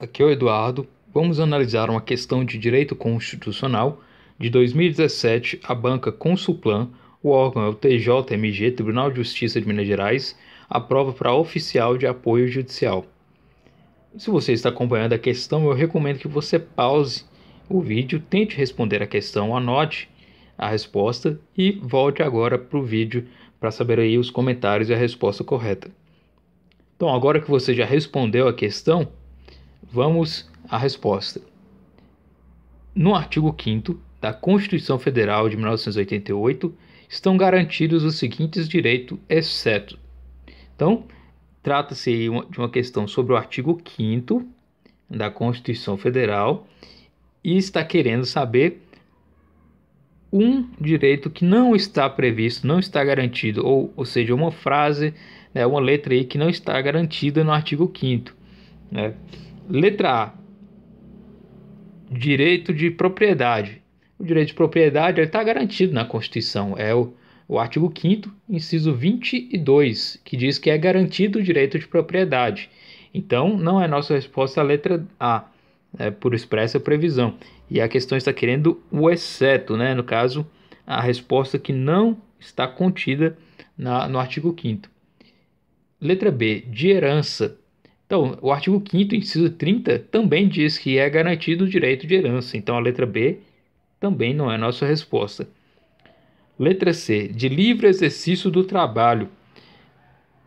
aqui é o Eduardo. Vamos analisar uma questão de direito constitucional de 2017, a banca Consulplan, o órgão é o TJMG, Tribunal de Justiça de Minas Gerais, aprova para oficial de apoio judicial. Se você está acompanhando a questão, eu recomendo que você pause o vídeo, tente responder a questão, anote a resposta e volte agora para o vídeo para saber aí os comentários e a resposta correta. Então, agora que você já respondeu a questão, Vamos à resposta. No artigo 5 da Constituição Federal de 1988 estão garantidos os seguintes direitos, exceto. Então, trata-se de uma questão sobre o artigo 5 da Constituição Federal e está querendo saber um direito que não está previsto, não está garantido, ou, ou seja, uma frase, né, uma letra aí que não está garantida no artigo 5 né? Letra A: direito de propriedade. O direito de propriedade está garantido na Constituição, é o, o artigo 5, inciso 22, que diz que é garantido o direito de propriedade. Então, não é nossa resposta a letra A, é por expressa previsão. E a questão está querendo o exceto, né? no caso, a resposta que não está contida na, no artigo 5. Letra B, de herança. Então, o artigo 5 inciso 30, também diz que é garantido o direito de herança. Então, a letra B também não é nossa resposta. Letra C, de livre exercício do trabalho.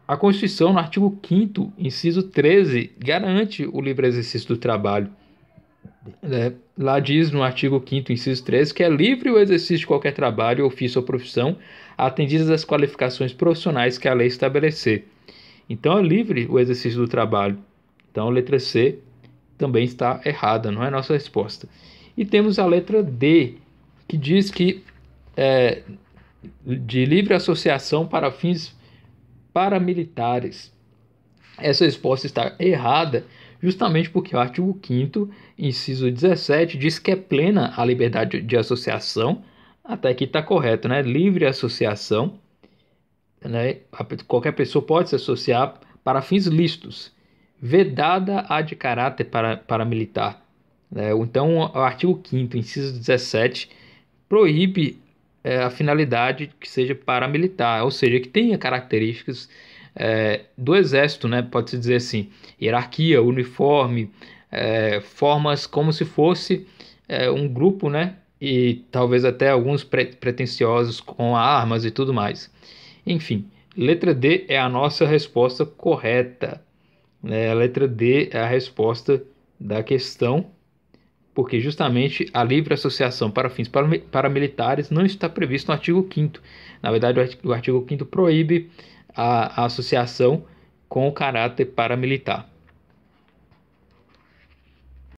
A Constituição, no artigo 5 inciso 13, garante o livre exercício do trabalho. É, lá diz no artigo 5 inciso 13, que é livre o exercício de qualquer trabalho, ofício ou profissão, atendidas as qualificações profissionais que a lei estabelecer. Então é livre o exercício do trabalho. Então a letra C também está errada, não é nossa resposta. E temos a letra D, que diz que é, de livre associação para fins paramilitares. Essa resposta está errada, justamente porque o artigo 5, inciso 17, diz que é plena a liberdade de associação. Até aqui está correto, né? Livre associação né, qualquer pessoa pode se associar para fins lícitos, vedada a de caráter para, paramilitar. Né? Então, o artigo 5, inciso 17, proíbe é, a finalidade que seja paramilitar, ou seja, que tenha características é, do exército, né? pode-se dizer assim, hierarquia, uniforme, é, formas como se fosse um grupo, né? e talvez até alguns pre pretensiosos com armas e tudo mais. Enfim, letra D é a nossa resposta correta. Né? A letra D é a resposta da questão, porque justamente a livre associação para fins paramilitares não está previsto no artigo 5. Na verdade, o artigo 5 proíbe a, a associação com o caráter paramilitar.